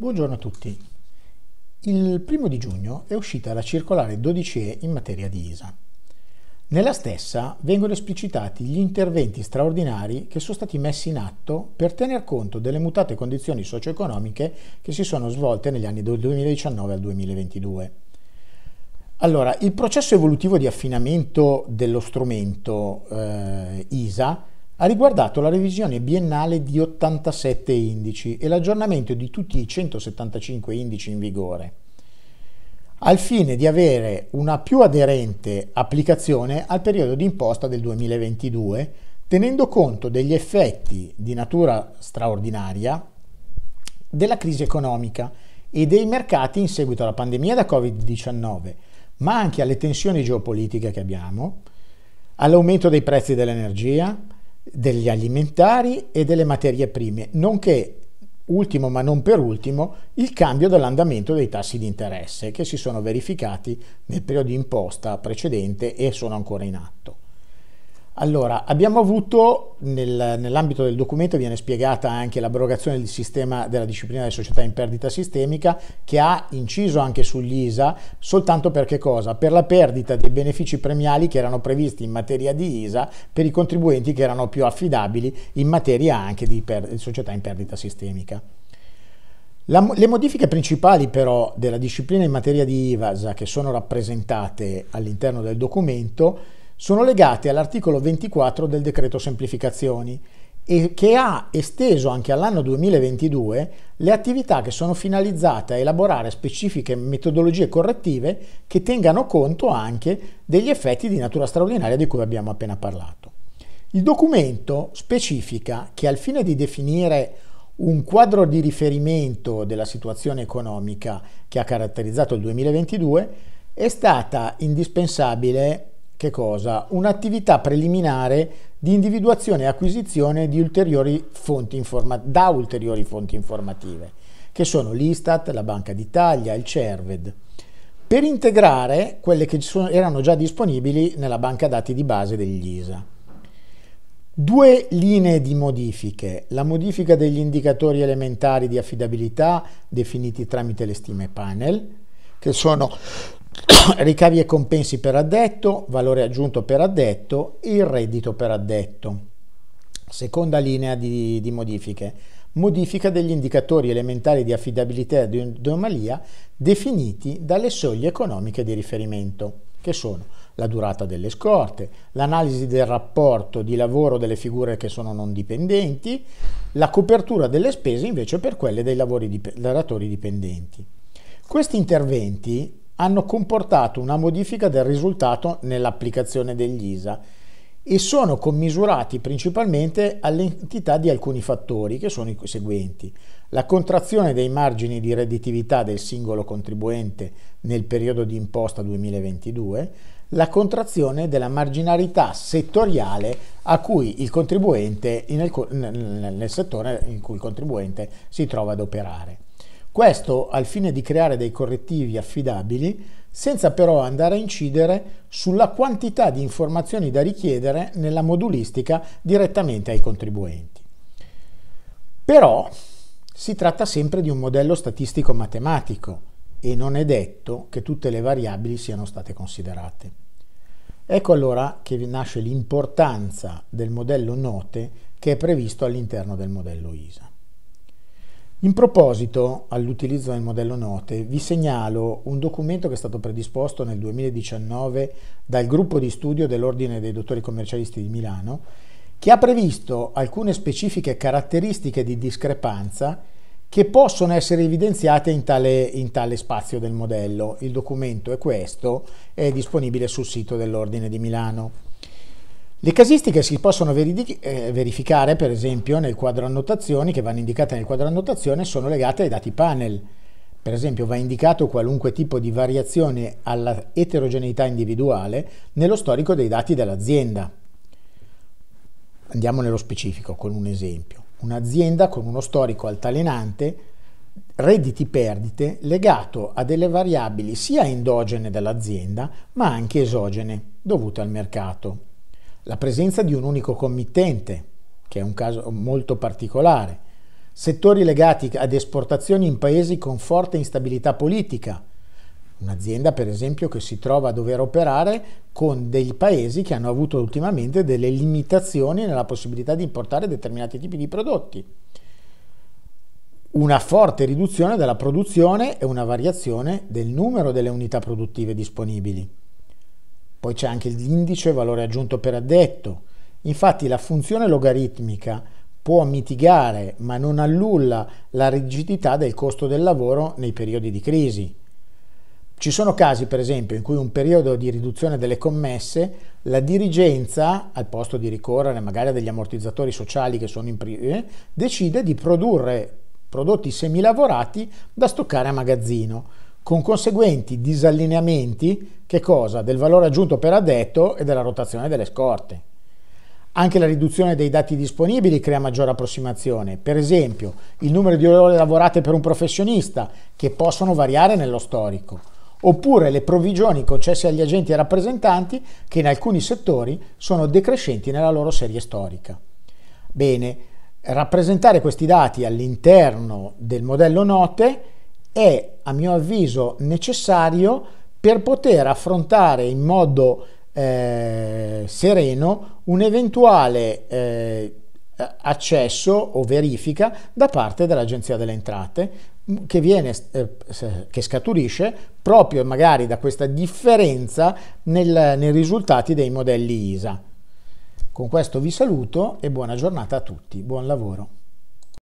Buongiorno a tutti. Il primo di giugno è uscita la circolare 12E in materia di ISA. Nella stessa vengono esplicitati gli interventi straordinari che sono stati messi in atto per tener conto delle mutate condizioni socio-economiche che si sono svolte negli anni 2019 al 2022. Allora, il processo evolutivo di affinamento dello strumento eh, ISA ha riguardato la revisione biennale di 87 indici e l'aggiornamento di tutti i 175 indici in vigore, al fine di avere una più aderente applicazione al periodo di imposta del 2022, tenendo conto degli effetti di natura straordinaria della crisi economica e dei mercati in seguito alla pandemia da Covid-19, ma anche alle tensioni geopolitiche che abbiamo, all'aumento dei prezzi dell'energia, degli alimentari e delle materie prime, nonché, ultimo ma non per ultimo, il cambio dell'andamento dei tassi di interesse che si sono verificati nel periodo di imposta precedente e sono ancora in atto. Allora, abbiamo avuto nel, nell'ambito del documento viene spiegata anche l'abrogazione del sistema della disciplina delle società in perdita sistemica che ha inciso anche sugli ISA soltanto perché cosa? Per la perdita dei benefici premiali che erano previsti in materia di ISA per i contribuenti che erano più affidabili in materia anche di, per, di società in perdita sistemica. La, le modifiche principali però della disciplina in materia di IVAS che sono rappresentate all'interno del documento sono legate all'articolo 24 del decreto semplificazioni e che ha esteso anche all'anno 2022 le attività che sono finalizzate a elaborare specifiche metodologie correttive che tengano conto anche degli effetti di natura straordinaria di cui abbiamo appena parlato. Il documento specifica che al fine di definire un quadro di riferimento della situazione economica che ha caratterizzato il 2022 è stata indispensabile che cosa? Un'attività preliminare di individuazione e acquisizione di ulteriori fonti informa- da ulteriori fonti informative, che sono l'Istat, la Banca d'Italia, il CERVED, per integrare quelle che sono, erano già disponibili nella banca dati di base dell'ISA. Due linee di modifiche, la modifica degli indicatori elementari di affidabilità definiti tramite le stime panel, che sono ricavi e compensi per addetto, valore aggiunto per addetto, il reddito per addetto. Seconda linea di, di modifiche. Modifica degli indicatori elementari di affidabilità e di anomalia definiti dalle soglie economiche di riferimento, che sono la durata delle scorte, l'analisi del rapporto di lavoro delle figure che sono non dipendenti, la copertura delle spese invece per quelle dei lavoratori dipendenti. Questi interventi hanno comportato una modifica del risultato nell'applicazione degli ISA e sono commisurati principalmente all'entità di alcuni fattori che sono i seguenti. La contrazione dei margini di redditività del singolo contribuente nel periodo di imposta 2022, la contrazione della marginalità settoriale a cui il contribuente nel, nel settore in cui il contribuente si trova ad operare. Questo al fine di creare dei correttivi affidabili senza però andare a incidere sulla quantità di informazioni da richiedere nella modulistica direttamente ai contribuenti. Però si tratta sempre di un modello statistico matematico e non è detto che tutte le variabili siano state considerate. Ecco allora che nasce l'importanza del modello note che è previsto all'interno del modello ISA. In proposito all'utilizzo del modello note, vi segnalo un documento che è stato predisposto nel 2019 dal gruppo di studio dell'Ordine dei Dottori Commercialisti di Milano, che ha previsto alcune specifiche caratteristiche di discrepanza che possono essere evidenziate in tale, in tale spazio del modello. Il documento è questo, è disponibile sul sito dell'Ordine di Milano. Le casistiche si possono eh, verificare, per esempio, nel quadro annotazioni, che vanno indicate nel quadro annotazione, sono legate ai dati panel. Per esempio, va indicato qualunque tipo di variazione alla eterogeneità individuale nello storico dei dati dell'azienda. Andiamo nello specifico con un esempio. Un'azienda con uno storico altalenante redditi perdite legato a delle variabili sia endogene dell'azienda ma anche esogene dovute al mercato la presenza di un unico committente, che è un caso molto particolare, settori legati ad esportazioni in paesi con forte instabilità politica, un'azienda per esempio che si trova a dover operare con dei paesi che hanno avuto ultimamente delle limitazioni nella possibilità di importare determinati tipi di prodotti, una forte riduzione della produzione e una variazione del numero delle unità produttive disponibili. Poi c'è anche l'indice valore aggiunto per addetto. Infatti la funzione logaritmica può mitigare ma non annulla la rigidità del costo del lavoro nei periodi di crisi. Ci sono casi, per esempio, in cui un periodo di riduzione delle commesse, la dirigenza, al posto di ricorrere magari a degli ammortizzatori sociali che sono in prima, eh, decide di produrre prodotti semilavorati da stoccare a magazzino con conseguenti disallineamenti che cosa? del valore aggiunto per addetto e della rotazione delle scorte. Anche la riduzione dei dati disponibili crea maggiore approssimazione, per esempio il numero di ore lavorate per un professionista, che possono variare nello storico, oppure le provvigioni concesse agli agenti e rappresentanti che in alcuni settori sono decrescenti nella loro serie storica. Bene, rappresentare questi dati all'interno del modello note è a mio avviso necessario per poter affrontare in modo eh, sereno un eventuale eh, accesso o verifica da parte dell'Agenzia delle Entrate mm, che, viene, eh, eh, che scaturisce proprio magari da questa differenza nel, nei risultati dei modelli ISA. Con questo vi saluto e buona giornata a tutti, buon lavoro.